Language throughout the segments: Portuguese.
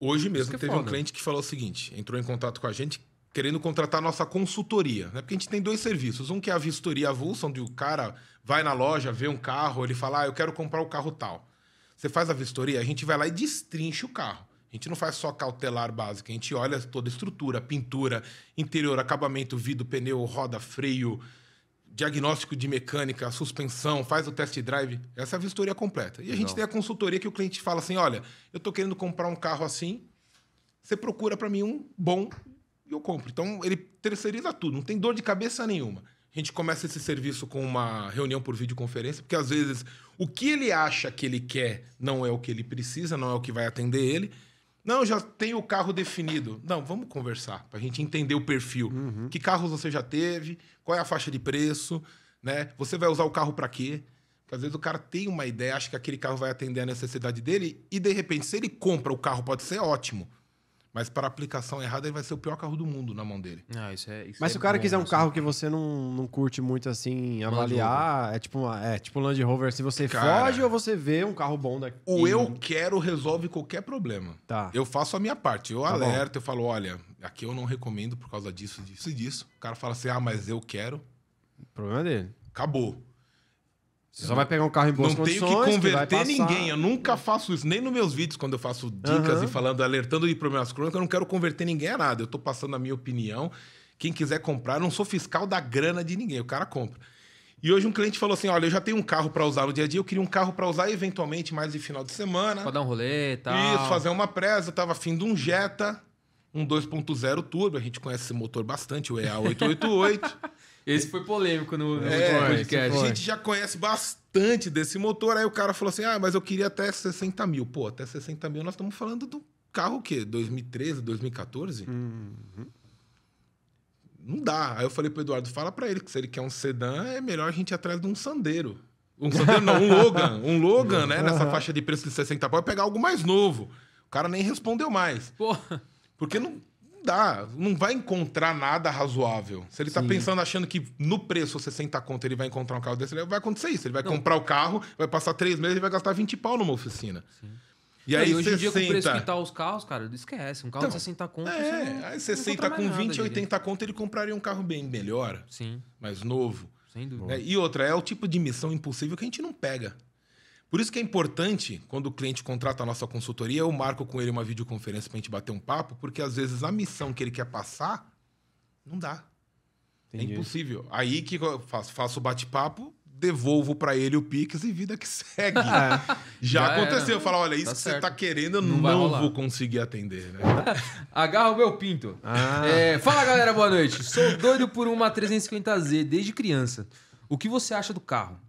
Hoje mesmo é teve foda. um cliente que falou o seguinte: entrou em contato com a gente querendo contratar nossa consultoria, né? Porque a gente tem dois serviços. Um que é a vistoria avulsa, onde o cara vai na loja, vê um carro, ele fala: ah, eu quero comprar o um carro tal. Você faz a vistoria, a gente vai lá e destrincha o carro. A gente não faz só cautelar básica, a gente olha toda a estrutura, pintura, interior, acabamento, vidro, pneu, roda, freio, diagnóstico de mecânica, suspensão, faz o test drive, essa é a vistoria completa. E a gente tem a consultoria que o cliente fala assim: olha, eu estou querendo comprar um carro assim, você procura para mim um bom e eu compro. Então ele terceiriza tudo, não tem dor de cabeça nenhuma. A gente começa esse serviço com uma reunião por videoconferência, porque às vezes o que ele acha que ele quer não é o que ele precisa, não é o que vai atender ele. Não, já tenho o carro definido. Não, vamos conversar para a gente entender o perfil. Uhum. Que carros você já teve? Qual é a faixa de preço? Né? Você vai usar o carro para quê? Porque às vezes o cara tem uma ideia, acha que aquele carro vai atender a necessidade dele e de repente, se ele compra o carro, pode ser ótimo. Mas para aplicação errada, ele vai ser o pior carro do mundo na mão dele. Ah, isso é, isso Mas é se o cara bom, quiser um assim. carro que você não, não curte muito assim avaliar, é tipo, uma, é tipo Land Rover, se você cara, foge ou você vê um carro bom daqui. O eu quero resolve qualquer problema. Tá. Eu faço a minha parte, eu tá alerto, bom. eu falo, olha, aqui eu não recomendo por causa disso, disso e disso. O cara fala assim: "Ah, mas eu quero". O problema é dele. Acabou. Você só vai pegar um carro em boas não condições. Não tenho que converter que ninguém. Eu nunca faço isso. Nem nos meus vídeos, quando eu faço dicas uhum. e falando, alertando de problemas crônicos, eu não quero converter ninguém a nada. Eu estou passando a minha opinião. Quem quiser comprar, eu não sou fiscal da grana de ninguém. O cara compra. E hoje um cliente falou assim: olha, eu já tenho um carro para usar no dia a dia, eu queria um carro para usar eventualmente mais de final de semana. Pra dar um rolê e tal. Isso, fazer uma presa. Eu tava afim de um Jetta, um 2.0 turbo. A gente conhece esse motor bastante, o EA888. Esse foi polêmico no, no é, podcast. A gente já conhece bastante desse motor. Aí o cara falou assim: ah, mas eu queria até 60 mil. Pô, até 60 mil nós estamos falando do carro o quê? 2013, 2014? Uhum. Não dá. Aí eu falei pro Eduardo: fala para ele que se ele quer um sedã, é melhor a gente ir atrás de um sandeiro. Um sandeiro não, um Logan. Um Logan, né? Nessa faixa de preço de 60 pau, é pegar algo mais novo. O cara nem respondeu mais. Porra. Porque não dá, não vai encontrar nada razoável. Se ele está pensando, achando que no preço, você conto conta, ele vai encontrar um carro desse, vai acontecer isso. Ele vai não. comprar o carro, vai passar três meses e vai gastar 20 pau numa oficina. Sim. E não, aí, e hoje em dia, senta... com o preço que tá os carros, cara, esquece. Um carro então, de 60 conto. É, você não, aí 60 com 20, nada, 80 conto, ele compraria um carro bem melhor. Sim. Mais novo. Sem dúvida. É, e outra, é o tipo de missão impossível que a gente não pega. Por isso que é importante, quando o cliente contrata a nossa consultoria, eu marco com ele uma videoconferência para a gente bater um papo, porque às vezes a missão que ele quer passar não dá. É Entendi. É impossível. Aí que eu faço, faço o bate-papo, devolvo para ele o Pix e vida que segue. É. Já, Já, aconteceu. Era. Eu falo, olha, tá isso tá que certo. você está querendo, eu não, não vou conseguir atender. Né? Agarra o meu pinto. Ah. É, fala, galera, boa noite. Sou doido por uma 350Z desde criança. O que você acha do carro?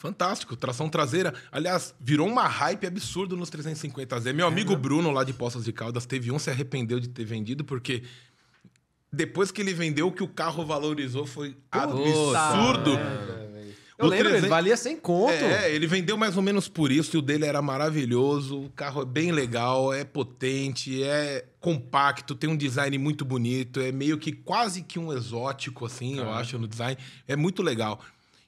Fantástico, tração traseira. Aliás, virou uma hype absurdo nos 350Z. Meu é, amigo né? Bruno, lá de Poças de Caldas, teve um, se arrependeu de ter vendido, porque depois que ele vendeu, o que o carro valorizou foi absurdo. eu o lembro, 300... ele valia sem conto. É, ele vendeu mais ou menos por isso, e o dele era maravilhoso. O carro é bem legal, é potente, é compacto, tem um design muito bonito, é meio que quase que um exótico, assim, Caramba. eu é. acho, no design. É muito legal.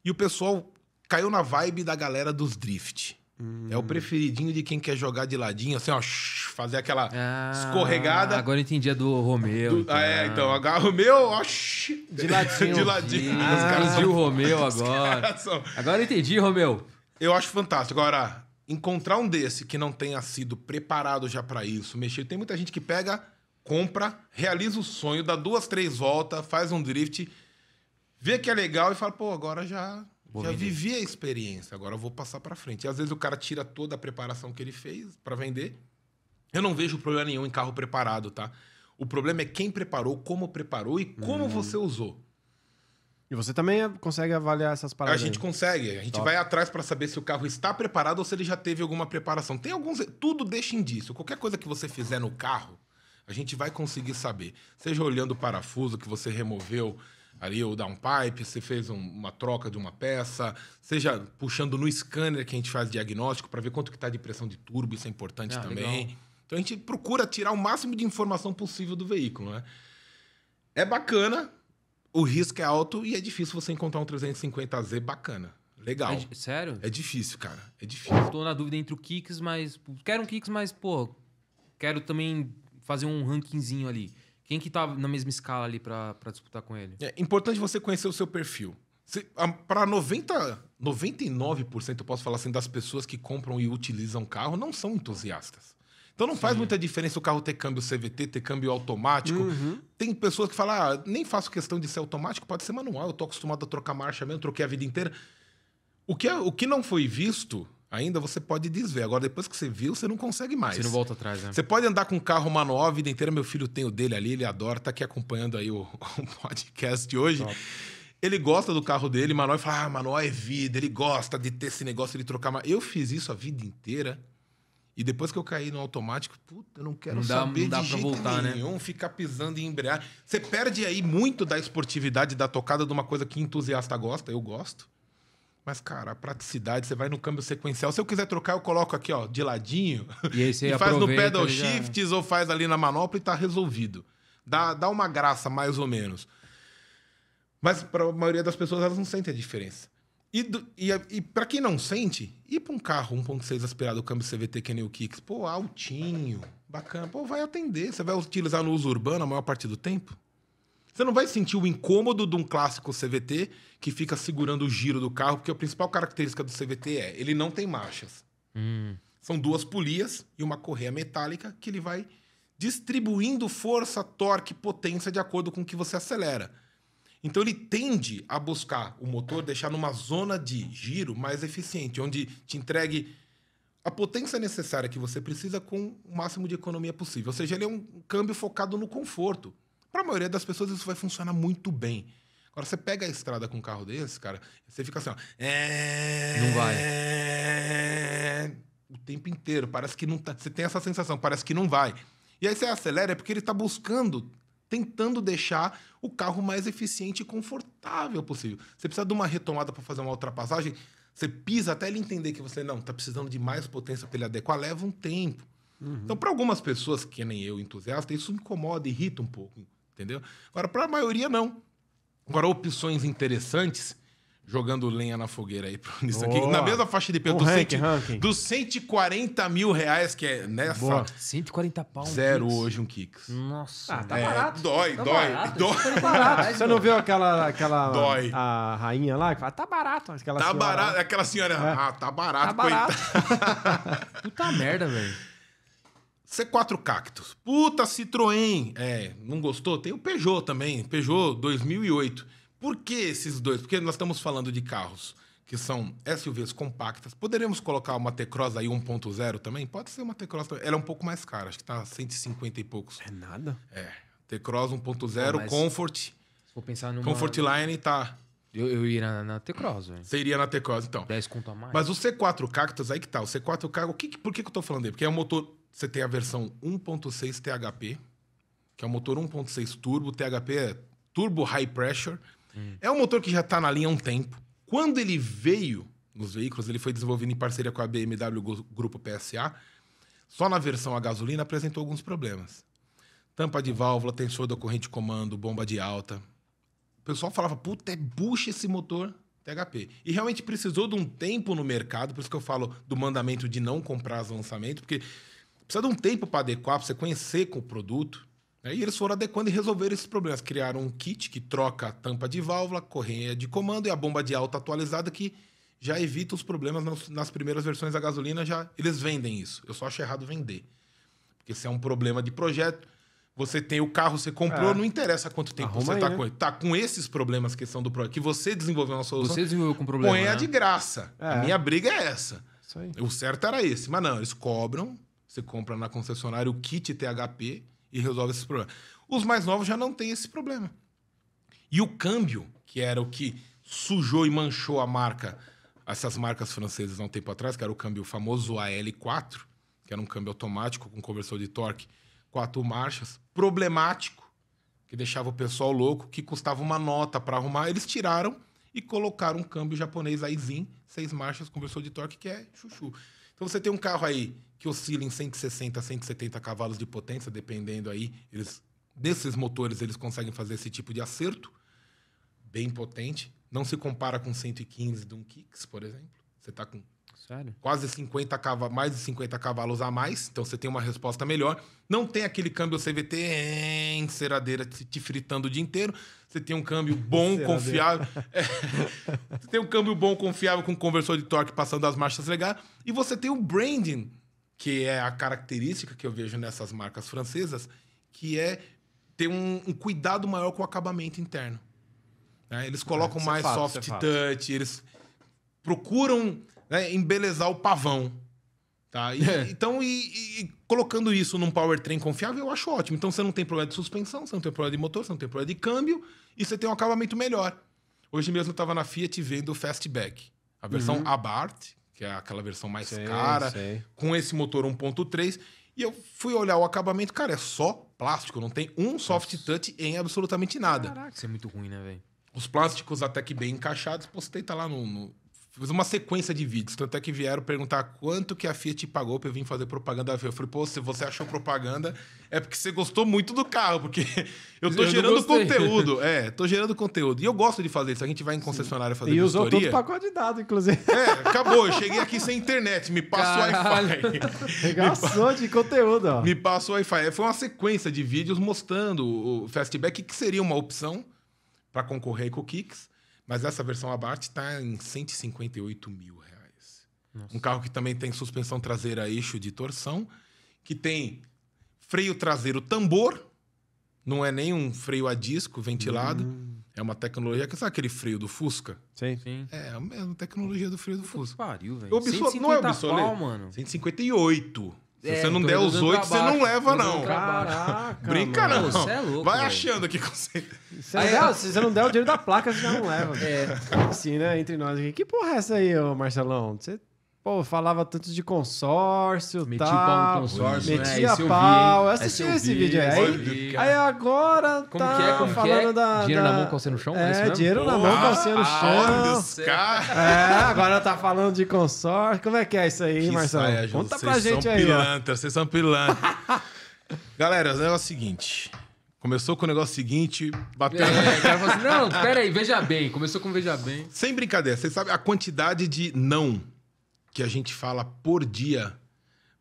E o pessoal caiu na vibe da galera dos drift. Hum. É o hum. preferidinho de quem quer jogar de ladinho, assim, ó, fazer aquela ah, escorregada. Agora entendi a do Romeu. Do, então. É, então, então a Romeu, ó, de ladinho. de ladinho. Ah, os caras ah, o Romeu agora. São... Agora entendi, Romeu. Eu acho fantástico. Agora, encontrar um desse que não tenha sido preparado já para isso, mexer. Tem muita gente que pega, compra, realiza o sonho, dá duas, três voltas, faz um drift, vê que é legal e fala, pô, agora já Vou já vender. vivi a experiência, agora eu vou passar para frente. E às vezes o cara tira toda a preparação que ele fez para vender. Eu não vejo problema nenhum em carro preparado, tá? O problema é quem preparou, como preparou e como hum. você usou. E você também é, consegue avaliar essas paradas? A gente aí. consegue. A gente Top. vai atrás para saber se o carro está preparado ou se ele já teve alguma preparação. Tem alguns. Tudo deixa indício. Qualquer coisa que você fizer no carro, a gente vai conseguir saber. Seja olhando o parafuso que você removeu, ali o downpipe, você fez um, uma troca de uma peça, seja puxando no scanner que a gente faz diagnóstico para ver quanto que está de pressão de turbo, isso é importante ah, também. Legal. Então a gente procura tirar o máximo de informação possível do veículo, né? É bacana, o risco é alto e é difícil você encontrar um 350Z bacana. Legal. É, sério? É difícil, cara. É difícil. Estou na dúvida entre o Kicks, mas. Quero um Kicks, mas, pô, quero também fazer um rankingzinho ali. Quem que tá na mesma escala ali para disputar com ele? É importante você conhecer o seu perfil. Para 99%, eu posso falar assim, das pessoas que compram e utilizam carro não são entusiastas. Então não Sim. faz muita diferença o carro ter câmbio CVT, ter câmbio automático. Uhum. Tem pessoas que falam, ah, nem faço questão de ser automático, pode ser manual, eu tô acostumado a trocar marcha mesmo, troquei a vida inteira. O que, é, o que não foi visto ainda você pode desver. Agora, depois que você viu, você não consegue mais. Você não volta atrás, né? Você pode andar com um carro manual a vida inteira. Meu filho tem o dele ali, ele adora, tá aqui acompanhando aí o, o podcast de hoje. Top. Ele gosta do carro dele, manual, e fala, ah, manual é vida, ele gosta de ter esse negócio de trocar. Eu fiz isso a vida inteira. E depois que eu caí no automático, puta, eu não quero não dá, saber não dá de jeito voltar, né? nenhum, né? ficar pisando em embreagem. Você perde aí muito da esportividade, da tocada de uma coisa que entusiasta gosta, eu gosto. Mas, cara, a praticidade, você vai no câmbio sequencial. Se eu quiser trocar, eu coloco aqui, ó, de ladinho. E, aí e faz no pedal já... shifts ou faz ali na manopla e tá resolvido. Dá, dá uma graça, mais ou menos. Mas para a maioria das pessoas, elas não sentem a diferença. E, e, e para quem não sente, ir para um carro 1.6 aspirado câmbio CVT que nem o Kicks, pô, altinho, bacana. Pô, vai atender. Você vai utilizar no uso urbano a maior parte do tempo? Você não vai sentir o incômodo de um clássico CVT que fica segurando o giro do carro, porque a principal característica do CVT é ele não tem marchas. Hum. São duas polias e uma correia metálica que ele vai distribuindo força, torque, potência de acordo com o que você acelera. Então ele tende a buscar o motor deixar numa zona de giro mais eficiente, onde te entregue a potência necessária que você precisa com o máximo de economia possível. Ou seja, ele é um câmbio focado no conforto. Para a maioria das pessoas isso vai funcionar muito bem. Agora, você pega a estrada com um carro desse, cara, você fica assim, ó. É não vai. O tempo inteiro. Parece que não tá. Você tem essa sensação, parece que não vai. E aí você acelera, é porque ele está buscando, tentando deixar o carro mais eficiente e confortável possível. Você precisa de uma retomada para fazer uma ultrapassagem. Você pisa até ele entender que você não está precisando de mais potência para ele adequar, leva um tempo. Uhum. Então, para algumas pessoas, que nem eu, entusiasta, isso incomoda, irrita um pouco entendeu? Agora, para a maioria, não. Agora, opções interessantes, jogando lenha na fogueira aí pro Nissan na mesma faixa de preço um dos, 140 mil reais, que é nessa. Boa. 140 pau. zero Kicks. hoje um Kicks. Nossa. Ah, tá é, barato. Dói, tá dói, barato, dói. Tá barato. Você não viu aquela, aquela dói. a rainha lá que fala, tá barato. Aquela tá senhora. barato, aquela senhora, é. ah, tá barato, tá barato. Puta merda, velho. C4 Cactus. Puta Citroën. É, não gostou? Tem o Peugeot também, Peugeot 2008. Por que esses dois? Porque nós estamos falando de carros que são SUVs compactas. Poderíamos colocar uma T-Cross aí 1.0 também? Pode ser uma T-Cross também. Ela é um pouco mais cara, acho que tá 150 e poucos. É nada? É. T-Cross 1.0 é, ah, Comfort. Se for pensar no Comfort Line tá eu, eu iria na, na T-Cross, velho. Você iria na T-Cross, então. 10 conto a mais. Mas o C4 Cactus, aí que tá. O C4 Cactus, que, por que, que eu tô falando dele? Porque é um motor você tem a versão 1.6 THP, que é um motor 1.6 turbo. THP é turbo high pressure. Hum. É um motor que já está na linha há um tempo. Quando ele veio nos veículos, ele foi desenvolvido em parceria com a BMW Grupo PSA. Só na versão a gasolina apresentou alguns problemas. Tampa de válvula, tensor da corrente comando, bomba de alta. O pessoal falava, puta, é bucha esse motor THP. E realmente precisou de um tempo no mercado, por isso que eu falo do mandamento de não comprar os lançamentos, porque Precisa de um tempo para adequar, para você conhecer com o produto. Né? E eles foram adequando e resolveram esses problemas. Criaram um kit que troca a tampa de válvula, correia de comando e a bomba de alta atualizada que já evita os problemas nas primeiras versões da gasolina. Já Eles vendem isso. Eu só acho errado vender. Porque se é um problema de projeto, você tem o carro, você comprou, é. não interessa quanto tempo Arruma você está né? com ele. Está com esses problemas que são do projeto, que você desenvolveu uma solução. Você desenvolveu com problema. Põe né? de graça. É. A minha briga é essa. O certo era esse. Mas não, eles cobram você compra na concessionária o kit THP e resolve esse problema. Os mais novos já não têm esse problema. E o câmbio, que era o que sujou e manchou a marca, essas marcas francesas há um tempo atrás, que era o câmbio famoso AL4, que era um câmbio automático com conversor de torque, quatro marchas, problemático, que deixava o pessoal louco, que custava uma nota para arrumar. Eles tiraram e colocaram um câmbio japonês Aizin, seis marchas, conversor de torque, que é chuchu. Então você tem um carro aí que oscila em 160, 170 cavalos de potência, dependendo aí, eles desses motores eles conseguem fazer esse tipo de acerto bem potente, não se compara com 115 de um Kicks, por exemplo. Você está com Sério? Quase 50 cavalos, mais de 50 cavalos a mais, então você tem uma resposta melhor. Não tem aquele câmbio CVT em ceradeira te fritando o dia inteiro. Você tem um câmbio bom, confiável. É. Você tem um câmbio bom, confiável com conversor de torque passando as marchas legais. E você tem o branding, que é a característica que eu vejo nessas marcas francesas, que é ter um, um cuidado maior com o acabamento interno. Né? É, eles colocam é, mais fato, soft é touch, eles procuram né, embelezar o pavão. Tá? E, é. Então, e, e, colocando isso num powertrain confiável, eu acho ótimo. Então, você não tem problema de suspensão, você não tem problema de motor, você não tem problema de câmbio e você tem um acabamento melhor. Hoje mesmo eu estava na Fiat vendo o Fastback, a versão uhum. Abarth, que é aquela versão mais sei, cara, sei. com esse motor 1.3. E eu fui olhar o acabamento, cara, é só plástico, não tem um soft touch em absolutamente nada. Caraca, isso é muito ruim, né, velho? Os plásticos até que bem encaixados, postei tá lá no, no Fiz uma sequência de vídeos, tanto é que vieram perguntar quanto que a Fiat pagou para eu vir fazer propaganda da Fiat. Eu falei, pô, se você achou propaganda, é porque você gostou muito do carro, porque eu tô eu gerando conteúdo. É, tô gerando conteúdo. E eu gosto de fazer isso. A gente vai em concessionária fazer isso. E usou todo o pacote de dados, inclusive. É, acabou. Eu cheguei aqui sem internet, me passa o Wi-Fi. Gastou de conteúdo, ó. Me passa o Wi-Fi. É, foi uma sequência de vídeos mostrando o Fastback, que seria uma opção para concorrer com o Kicks. Mas essa versão Abarth está em 158 mil reais. Nossa. Um carro que também tem suspensão traseira eixo de torção, que tem freio traseiro tambor, não é nem um freio a disco ventilado. Hum. É uma tecnologia. Sabe aquele freio do Fusca? Sim. Sim. É a é mesma tecnologia do freio do Fusca. Pariu, velho. Não é obsoleto? mano. 158. Se é, você não der os oito, você não leva, não. Caraca, Brinca, mano. não. Você é louco. Vai achando que você. Se, aí, der, se você não der o dinheiro da placa, você não leva. É. Assim, né? Entre nós aqui. Que porra é essa aí, ô Marcelão? Você Pô, falava tanto de consórcio, Meti tal, pau no consórcio, metia né? pau. Eu assisti esse, esse vídeo aí. Aí, agora como tá que é, como falando que é? da, Dinheiro da... na mão, calcinha no chão? É, é dinheiro na mão, calcinha no chão. É, agora tá falando de consórcio. Como é que é isso aí, que Marcelo? Saia, Conta pra gente aí. Pilantra, vocês são pilantras. Galera, o negócio é o seguinte. Começou com o negócio seguinte, bateu. É, o cara falou assim: não, peraí, veja bem. Começou com veja bem. Sem brincadeira, vocês sabem a quantidade de não que a gente fala por dia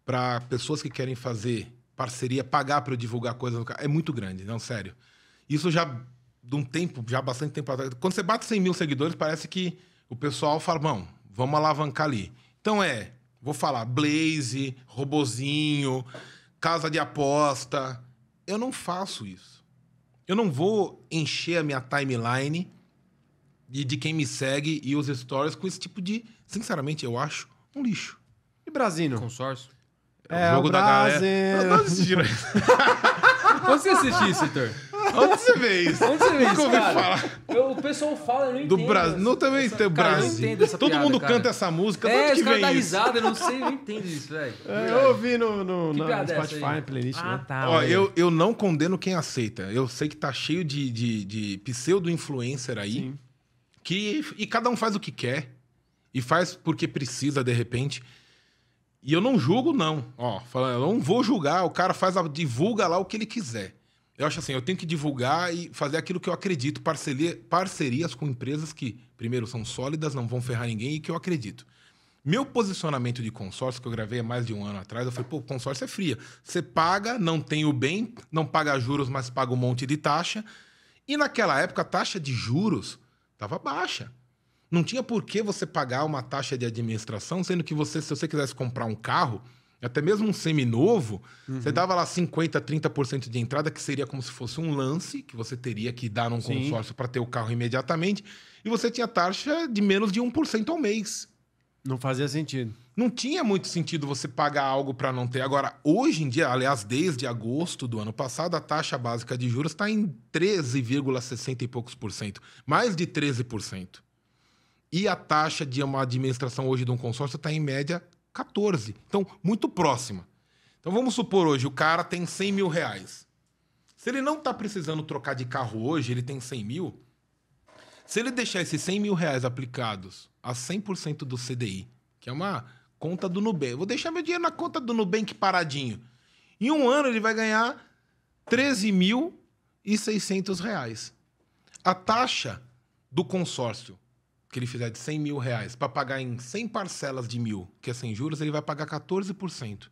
para pessoas que querem fazer parceria, pagar para eu divulgar coisas é muito grande, não, sério. Isso já de um tempo, já bastante tempo atrás. Quando você bate 100 mil seguidores, parece que o pessoal fala, bom, vamos alavancar ali. Então é, vou falar, Blaze, Robozinho, Casa de Aposta. Eu não faço isso. Eu não vou encher a minha timeline de, de quem me segue e os stories com esse tipo de. Sinceramente, eu acho um lixo. E Brasino? Consórcio. É, o jogo o da galera. Onde assistiram isso? Onde você assistiu isso, Heitor? Onde você vê isso? Onde você vê isso, cara? Falar. Eu, o pessoal fala, eu não entendo. Do Brasil. Não também essa... tem Brasil. Todo piada, mundo cara. canta essa música. É, onde que vem isso? risada, eu não sei, eu não entendo isso, velho. É, eu ouvi no, no, no é Spotify, playlist. Ah, né? tá. Ó, eu, eu não condeno quem aceita. Eu sei que tá cheio de, de, de pseudo-influencer aí. Sim. Que, e cada um faz o que quer e faz porque precisa de repente. E eu não julgo, não. Ó, falando, eu não vou julgar, o cara faz a, divulga lá o que ele quiser. Eu acho assim, eu tenho que divulgar e fazer aquilo que eu acredito, parceria, parcerias com empresas que, primeiro, são sólidas, não vão ferrar ninguém e que eu acredito. Meu posicionamento de consórcio, que eu gravei há mais de um ano atrás, eu falei, pô, consórcio é fria. Você paga, não tem o bem, não paga juros, mas paga um monte de taxa. E naquela época a taxa de juros estava baixa. Não tinha por que você pagar uma taxa de administração, sendo que você, se você quisesse comprar um carro, até mesmo um seminovo, uhum. você dava lá 50%, 30% de entrada, que seria como se fosse um lance, que você teria que dar num consórcio para ter o carro imediatamente, e você tinha taxa de menos de 1% ao mês. Não fazia sentido. Não tinha muito sentido você pagar algo para não ter. Agora, hoje em dia, aliás, desde agosto do ano passado, a taxa básica de juros está em 13,60 e poucos por cento. Mais de 13%. E a taxa de uma administração hoje de um consórcio está em média 14. Então, muito próxima. Então, vamos supor hoje, o cara tem 100 mil reais. Se ele não está precisando trocar de carro hoje, ele tem 100 mil. Se ele deixar esses 100 mil reais aplicados a 100% do CDI, que é uma conta do Nubank, vou deixar meu dinheiro na conta do Nubank paradinho. Em um ano, ele vai ganhar 13 mil e 600 reais. A taxa do consórcio que ele fizer de 100 mil reais para pagar em 100 parcelas de mil, que é sem juros, ele vai pagar 14%.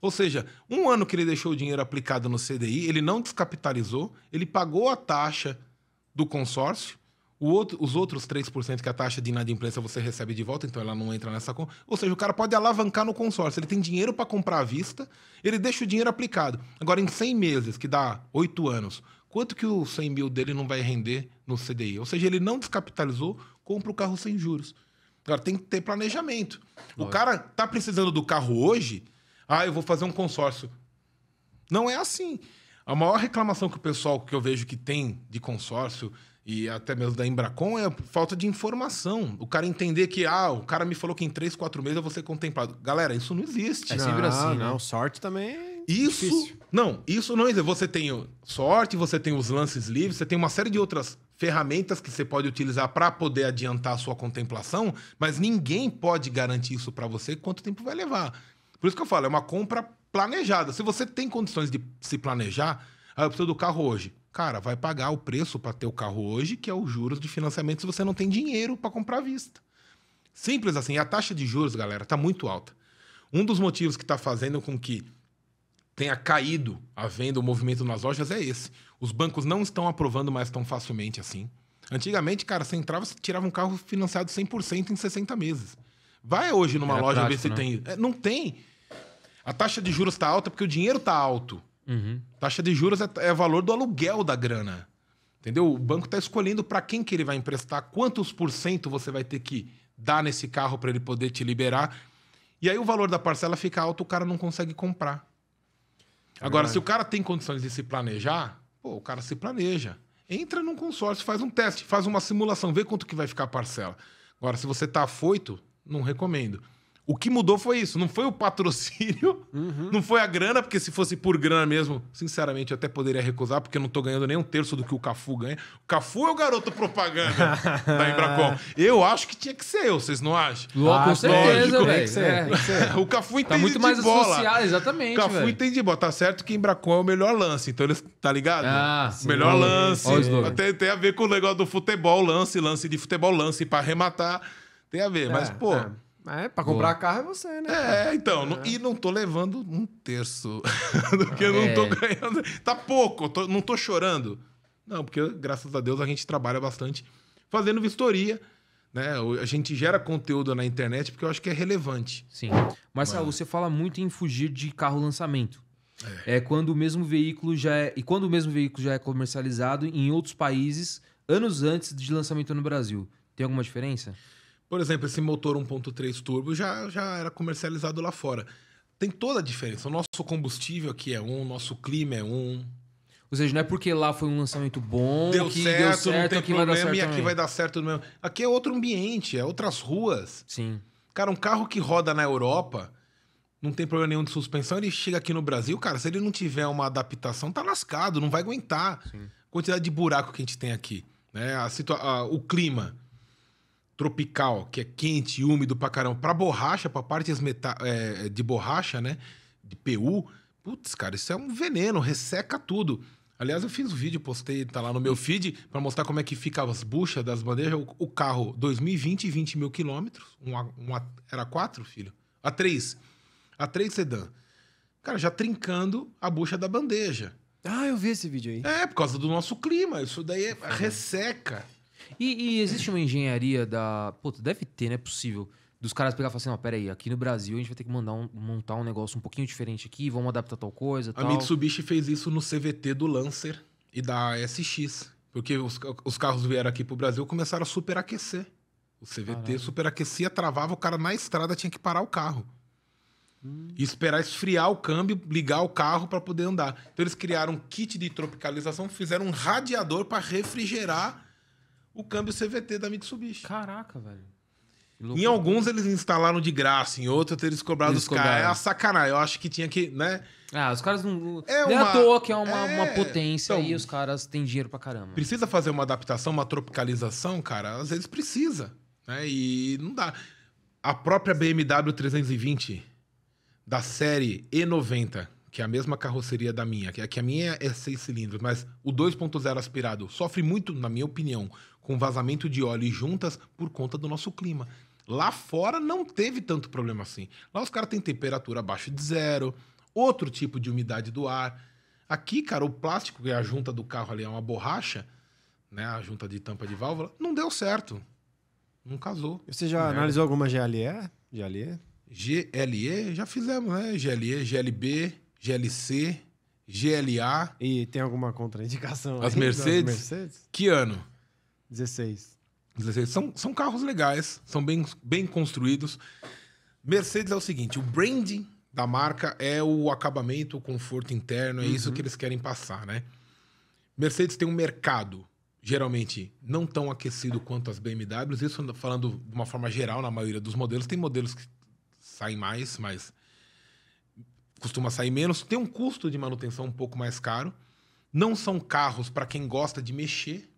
Ou seja, um ano que ele deixou o dinheiro aplicado no CDI, ele não descapitalizou, ele pagou a taxa do consórcio, outro, os outros 3% que a taxa de inadimplência você recebe de volta, então ela não entra nessa conta. Ou seja, o cara pode alavancar no consórcio, ele tem dinheiro para comprar à vista, ele deixa o dinheiro aplicado. Agora, em 100 meses, que dá 8 anos, quanto que o 100 mil dele não vai render no CDI? Ou seja, ele não descapitalizou, compra o carro sem juros. Agora, tem que ter planejamento. O cara tá precisando do carro hoje, ah, eu vou fazer um consórcio. Não é assim. A maior reclamação que o pessoal que eu vejo que tem de consórcio e até mesmo da Embracon é falta de informação. O cara entender que, ah, o cara me falou que em três, quatro meses eu vou ser contemplado. Galera, isso não existe. É sempre não, assim. Né? Não, sorte também. É isso. Difícil. Não, isso não existe. Você tem sorte, você tem os lances livres, você tem uma série de outras ferramentas que você pode utilizar para poder adiantar a sua contemplação, mas ninguém pode garantir isso para você quanto tempo vai levar. Por isso que eu falo, é uma compra planejada. Se você tem condições de se planejar, ah, eu preciso do carro hoje. Cara, vai pagar o preço para ter o carro hoje, que é os juros de financiamento, se você não tem dinheiro para comprar à vista. Simples assim. E a taxa de juros, galera, está muito alta. Um dos motivos que está fazendo com que tenha caído a venda, o movimento nas lojas é esse. Os bancos não estão aprovando mais tão facilmente assim. Antigamente, cara, você entrava, você tirava um carro financiado 100% em 60 meses. Vai hoje numa loja prático, ver se né? tem. É, não tem. A taxa de juros está alta porque o dinheiro está alto. Uhum. Taxa de juros é, é valor do aluguel da grana. Entendeu? O banco está escolhendo para quem que ele vai emprestar, quantos por cento você vai ter que dar nesse carro para ele poder te liberar. E aí o valor da parcela fica alto, o cara não consegue comprar. Agora, se o cara tem condições de se planejar, Pô, o cara se planeja. Entra num consórcio, faz um teste, faz uma simulação, vê quanto que vai ficar a parcela. Agora, se você está afoito, não recomendo. O que mudou foi isso. Não foi o patrocínio, uhum. não foi a grana, porque se fosse por grana mesmo, sinceramente, eu até poderia recusar, porque eu não tô ganhando nem um terço do que o Cafu ganha. O Cafu é o garoto propaganda da Embracom. Eu acho que tinha que ser eu, vocês não acham? Logo, ah, com certeza, velho. É, o Cafu tá entende tá muito mais de bola. Associado, exatamente, o Cafu véio. entende de bola. Tá certo que Embracom é o melhor lance, então eles, tá ligado? Ah, sim, melhor lance. Até Tem, tem a ver com o negócio do futebol, lance, lance de futebol, lance para arrematar. Tem a ver, é, mas, pô... É. É, pra comprar Boa. carro é você, né? É, então. É. E não tô levando um terço do que ah, eu não é. tô ganhando. Tá pouco, tô, não tô chorando. Não, porque graças a Deus a gente trabalha bastante fazendo vistoria. Né? A gente gera conteúdo na internet porque eu acho que é relevante. Sim. Mas, Mas... você fala muito em fugir de carro lançamento. É. é quando o mesmo veículo já é. E quando o mesmo veículo já é comercializado em outros países anos antes de lançamento no Brasil. Tem alguma diferença? Por exemplo, esse motor 1.3 turbo já, já era comercializado lá fora. Tem toda a diferença. O nosso combustível aqui é um, o nosso clima é um. Ou seja, não é porque lá foi um lançamento bom deu que certo, deu certo, não tem aqui problema, vai dar certo e aqui vai dar certo mesmo. Aqui é outro ambiente, é outras ruas. Sim. Cara, um carro que roda na Europa, não tem problema nenhum de suspensão, ele chega aqui no Brasil, cara, se ele não tiver uma adaptação, tá lascado, não vai aguentar. Sim. A quantidade de buraco que a gente tem aqui, né? A situa a, o clima tropical, que é quente e úmido pra caramba, pra borracha, pra partes meta é, de borracha, né? De PU, putz, cara, isso é um veneno, resseca tudo. Aliás, eu fiz um vídeo, postei, tá lá no meu feed, para mostrar como é que fica as buchas das bandejas. O, o carro, 2020, 20 mil quilômetros. Um, um, era quatro, filho? A três. A três sedã. Cara, já trincando a bucha da bandeja. Ah, eu vi esse vídeo aí. É, por causa do nosso clima. Isso daí é, resseca. E, e existe uma engenharia da. Puta, deve ter, né? é possível. Dos caras pegar e falar assim: não, peraí, aqui no Brasil a gente vai ter que mandar um, montar um negócio um pouquinho diferente aqui, vamos adaptar tal coisa. A tal. Mitsubishi fez isso no CVT do Lancer e da SX. Porque os, os carros vieram aqui pro Brasil e começaram a superaquecer. O CVT Caralho. superaquecia, travava, o cara na estrada tinha que parar o carro. Hum. E esperar esfriar o câmbio, ligar o carro para poder andar. Então eles criaram um kit de tropicalização, fizeram um radiador para refrigerar o câmbio CVT da Mitsubishi. Caraca, velho. Louco. Em alguns eles instalaram de graça, em outros eles cobraram eles dos caras. É a sacanagem. Eu acho que tinha que, né? Ah, os caras não. É, é uma... à toa que é uma, é... uma potência então, e os caras têm dinheiro pra caramba. Precisa fazer uma adaptação, uma tropicalização, cara? Às vezes precisa. Né? E não dá. A própria BMW 320 da série E90 que é a mesma carroceria da minha, que, é, que a minha é seis cilindros, mas o 2.0 aspirado sofre muito, na minha opinião, com vazamento de óleo e juntas por conta do nosso clima. Lá fora não teve tanto problema assim. Lá os caras têm temperatura abaixo de zero, outro tipo de umidade do ar. Aqui, cara, o plástico, que é a junta do carro ali, é uma borracha, né? A junta de tampa de válvula, não deu certo. Não casou. Você já né? analisou alguma GLE? GLE? GLE, já fizemos, né? GLE, GLB, GLC, GLA. E tem alguma contraindicação? As Mercedes? Mercedes? Que ano? 16. 16. São, são carros legais, são bem, bem construídos. Mercedes é o seguinte: o branding da marca é o acabamento, o conforto interno, é uhum. isso que eles querem passar, né? Mercedes tem um mercado geralmente não tão aquecido quanto as BMWs, isso falando de uma forma geral na maioria dos modelos. Tem modelos que saem mais, mas costuma sair menos, tem um custo de manutenção um pouco mais caro. Não são carros para quem gosta de mexer.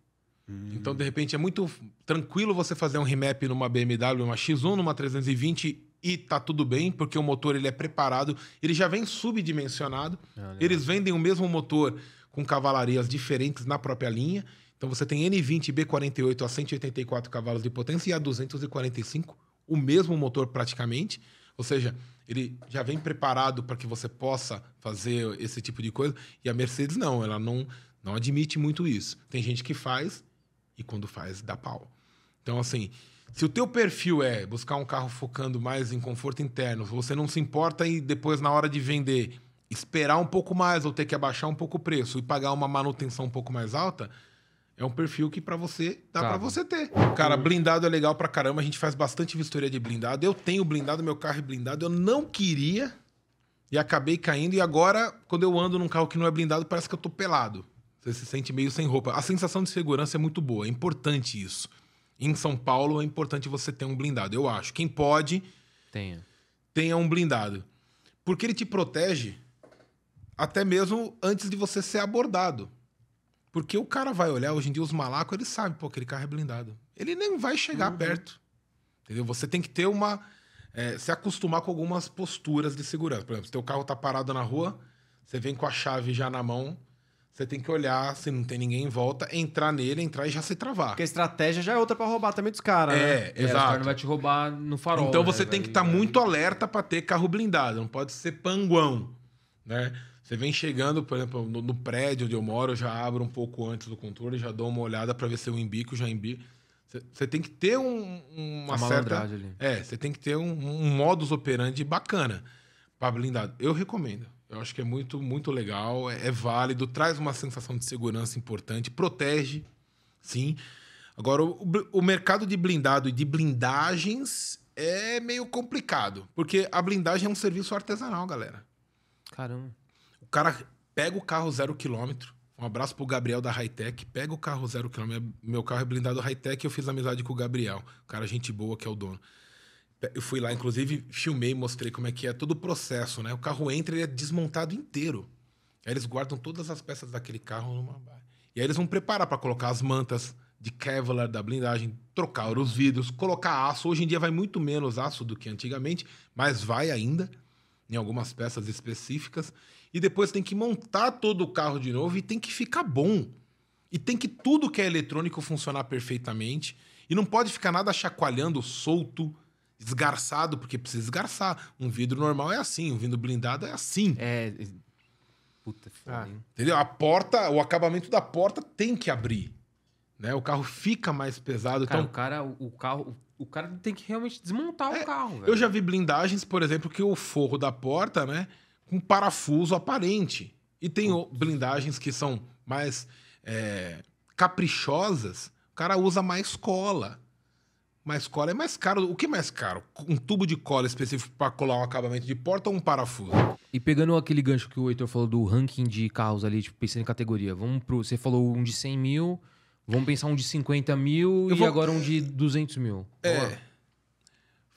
Hum. Então, de repente, é muito tranquilo você fazer um remap numa BMW, uma X1, numa 320 e tá tudo bem, porque o motor ele é preparado, ele já vem subdimensionado. Eles vendem o mesmo motor com cavalarias diferentes na própria linha. Então você tem N20 B48 a 184 cavalos de potência e a 245, o mesmo motor praticamente. Ou seja, ele já vem preparado para que você possa fazer esse tipo de coisa. E a Mercedes não, ela não, não admite muito isso. Tem gente que faz e quando faz dá pau. Então, assim, se o teu perfil é buscar um carro focando mais em conforto interno, você não se importa e depois na hora de vender esperar um pouco mais ou ter que abaixar um pouco o preço e pagar uma manutenção um pouco mais alta, é um perfil que para você dá tá. para você ter. Cara, uhum. blindado é legal pra caramba. A gente faz bastante vistoria de blindado. Eu tenho blindado, meu carro é blindado. Eu não queria e acabei caindo. E agora, quando eu ando num carro que não é blindado, parece que eu tô pelado. Você se sente meio sem roupa. A sensação de segurança é muito boa. É importante isso. Em São Paulo é importante você ter um blindado. Eu acho. Quem pode tenha, tenha um blindado, porque ele te protege até mesmo antes de você ser abordado. Porque o cara vai olhar, hoje em dia os malacos, ele sabe, pô, aquele carro é blindado. Ele nem vai chegar uhum. perto. Entendeu? Você tem que ter uma. É, se acostumar com algumas posturas de segurança. Por exemplo, se teu carro tá parado na rua, você vem com a chave já na mão, você tem que olhar se não tem ninguém em volta, entrar nele, entrar e já se travar. Porque a estratégia já é outra para roubar também dos caras, é, né? É, exato. O cara vai te roubar no farol. Então você né? tem que estar tá é. muito alerta para ter carro blindado, não pode ser panguão, né? Você vem chegando, por exemplo, no, no, prédio onde eu moro, eu já abro um pouco antes do controle, já dou uma olhada para ver se eu é embico, já embico. Você tem que ter um, uma Essa certa. Ali. É, você tem que ter um, um é é, modus operandi bacana para blindado. Eu recomendo. Eu acho que é muito, muito legal, é, é válido, traz uma sensação de segurança importante, protege, sim. Agora, o, o mercado de blindado e de blindagens é meio complicado, porque a blindagem é um serviço artesanal, galera. Caramba. O cara pega o carro zero quilômetro. Um abraço pro Gabriel da Hightech. Pega o carro zero quilômetro. É, meu carro é blindado Hightech e eu fiz amizade com o Gabriel. O cara, gente boa, que é o dono. Eu fui lá, inclusive, filmei, mostrei como é que é todo o processo, né? O carro entra, ele é desmontado inteiro. Aí eles guardam todas as peças daquele carro numa... E aí eles vão preparar para colocar as mantas de Kevlar da blindagem, trocar os vidros, colocar aço. Hoje em dia vai muito menos aço do que antigamente, mas vai ainda em algumas peças específicas e depois tem que montar todo o carro de novo e tem que ficar bom. E tem que tudo que é eletrônico funcionar perfeitamente. E não pode ficar nada chacoalhando, solto, esgarçado, porque precisa esgarçar. Um vidro normal é assim, um vidro blindado é assim. É. Puta ah. Entendeu? A porta, o acabamento da porta tem que abrir. Né? O carro fica mais pesado. Cara, então... o cara, o carro. O cara tem que realmente desmontar é, o carro. Velho. Eu já vi blindagens, por exemplo, que o forro da porta, né? com parafuso aparente. E tem blindagens que são mais é, caprichosas, o cara usa mais cola. mais cola é mais caro. O que é mais caro? Um tubo de cola específico para colar um acabamento de porta ou um parafuso? E pegando aquele gancho que o Heitor falou do ranking de carros ali, tipo, pensando em categoria, vamos pro. Você falou um de 100 mil, vamos pensar um de 50 mil eu e vou... agora um de 200 mil. É.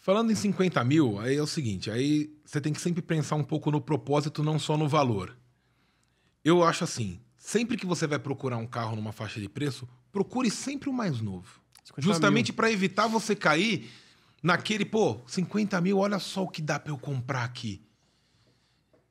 Falando em 50 mil, aí é o seguinte, aí você tem que sempre pensar um pouco no propósito, não só no valor. Eu acho assim, sempre que você vai procurar um carro numa faixa de preço, procure sempre o mais novo. Justamente para evitar você cair naquele, pô, 50 mil, olha só o que dá para eu comprar aqui.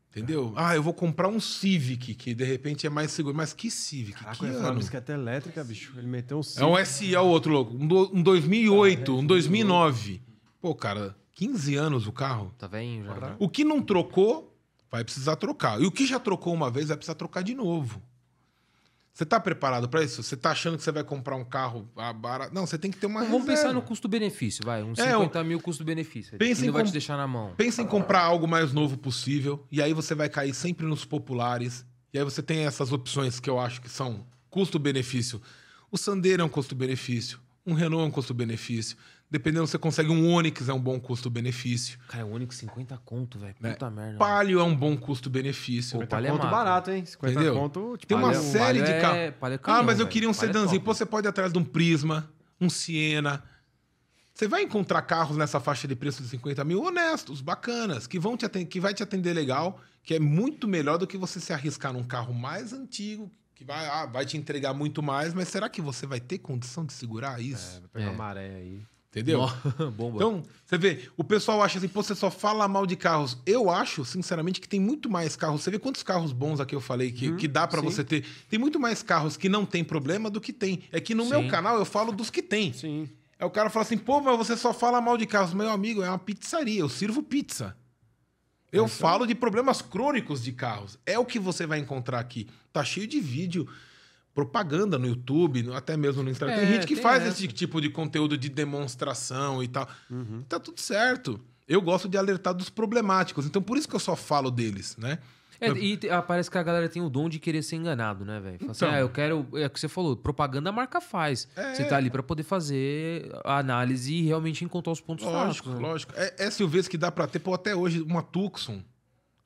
Entendeu? É. Ah, eu vou comprar um Civic, que de repente é mais seguro. Mas que Civic? Caraca, que eu ano? É até elétrica, bicho. Ele meteu um Civic. É um SI, é o outro louco. Um, do, um 2008, ah, é, um 2009. Pô, cara, 15 anos o carro. Tá vendo já. Né? O que não trocou, vai precisar trocar. E o que já trocou uma vez, vai precisar trocar de novo. Você tá preparado para isso? Você tá achando que você vai comprar um carro barato? Não, você tem que ter uma. vamos pensar no custo-benefício, vai. Uns 50 é, mil custo-benefício. Pensa em com... vai te deixar na mão. Pensa em tá. comprar algo mais novo possível. E aí você vai cair sempre nos populares. E aí você tem essas opções que eu acho que são custo-benefício. O Sandero é um custo-benefício. Um Renault é um custo-benefício. Dependendo, você consegue um Onix, é um bom custo-benefício. Cara, o Onix 50 conto, velho. Né? Puta é. merda. Palio é um bom custo-benefício. O palio é muito barato, hein? 50 Entendeu? conto, tipo, Tem uma palio, série palio de carros. É... Palio é ah, mas eu queria um é sedãzinho. sedanzinho. É Pô, você pode ir atrás de um Prisma, um Siena. Você vai encontrar carros nessa faixa de preço de 50 mil honestos, bacanas, que, vão te atender, que vai te atender legal, que é muito melhor do que você se arriscar num carro mais antigo, que vai, ah, vai te entregar muito mais, mas será que você vai ter condição de segurar isso? É, vai pegar é. uma maré aí. Entendeu? Bomba. Então, você vê, o pessoal acha assim, pô, você só fala mal de carros. Eu acho, sinceramente, que tem muito mais carros. Você vê quantos carros bons aqui eu falei que, hum, que dá para você ter. Tem muito mais carros que não tem problema do que tem. É que no sim. meu canal eu falo dos que tem. Sim. É o cara fala assim, pô, mas você só fala mal de carros. Meu amigo, é uma pizzaria, eu sirvo pizza. Eu é falo de problemas crônicos de carros. É o que você vai encontrar aqui. Tá cheio de vídeo propaganda no YouTube, até mesmo no Instagram. É, tem gente que tem faz essa. esse tipo de conteúdo de demonstração e tal. Uhum. Tá tudo certo. Eu gosto de alertar dos problemáticos, então por isso que eu só falo deles, né? É, e ah, parece que a galera tem o dom de querer ser enganado, né, velho? Assim, então, assim, ah, eu quero. É o que você falou, propaganda a marca faz. É, você tá ali para poder fazer a análise e realmente encontrar os pontos lógico, fracos. Né? Lógico, né? É, é SUVs que dá para ter, pô, até hoje, uma Tucson.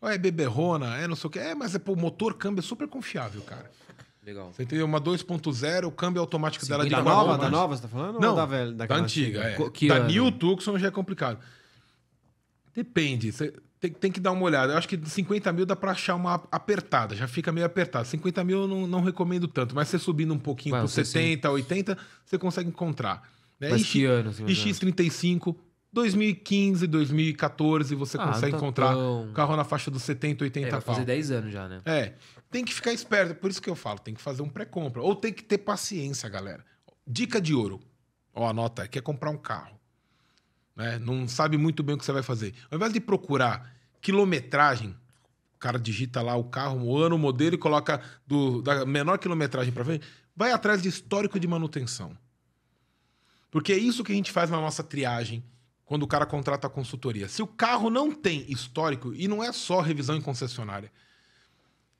É beberrona, é não sei o que. É, mas é, pô, motor, câmbio é super confiável, cara. Legal. Você entendeu? Uma 2.0, o câmbio automático Sim, dela de da nova, mais. da nova, você está falando? Não, da velha, da, antiga. É. da New Tucson já é complicado. Depende. Você tem, tem, que dar uma olhada. Eu acho que 50 mil dá para achar uma apertada, já fica meio apertado. 50 mil eu não, não recomendo tanto, mas você subindo um pouquinho para 70, 80, você consegue encontrar. Né? Mas e que ano? Assim, IX35, 2015, 2014, você ah, consegue tá encontrar tão... carro na faixa dos 70, 80 é, vai fazer 10 anos já, né? É. Tem que ficar esperto. Por isso que eu falo, tem que fazer um pré-compra. Ou tem que ter paciência, galera. Dica de ouro. Ó, anota, quer comprar um carro. Né? Não sabe muito bem o que você vai fazer. Ao invés de procurar quilometragem, o cara digita lá o carro, o ano, o modelo e coloca do, da menor quilometragem para frente. Vai atrás de histórico de manutenção. Porque é isso que a gente faz na nossa triagem quando o cara contrata a consultoria. Se o carro não tem histórico, e não é só revisão em concessionária,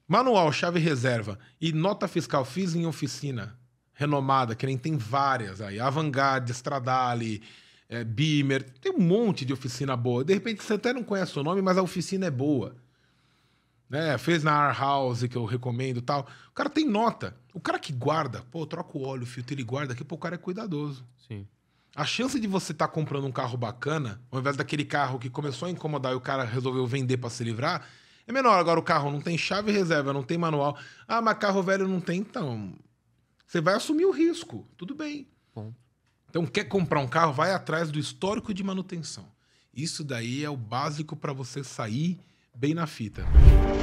manual, chave reserva e nota fiscal, fiz em oficina renomada, que nem tem várias aí, Avangard, Stradale, é, Beamer, tem um monte de oficina boa. De repente você até não conhece o nome, mas a oficina é boa. Né? Fez na Our House, que eu recomendo tal. O cara tem nota. O cara que guarda, pô, troca o óleo, o filtro, ele guarda aqui, pô, o cara é cuidadoso. Sim a chance de você estar tá comprando um carro bacana, ao invés daquele carro que começou a incomodar e o cara resolveu vender para se livrar, é menor. Agora o carro não tem chave reserva, não tem manual. Ah, mas carro velho não tem, então. Você vai assumir o risco. Tudo bem. Bom. Então, quer comprar um carro, vai atrás do histórico de manutenção. Isso daí é o básico para você sair bem na fita.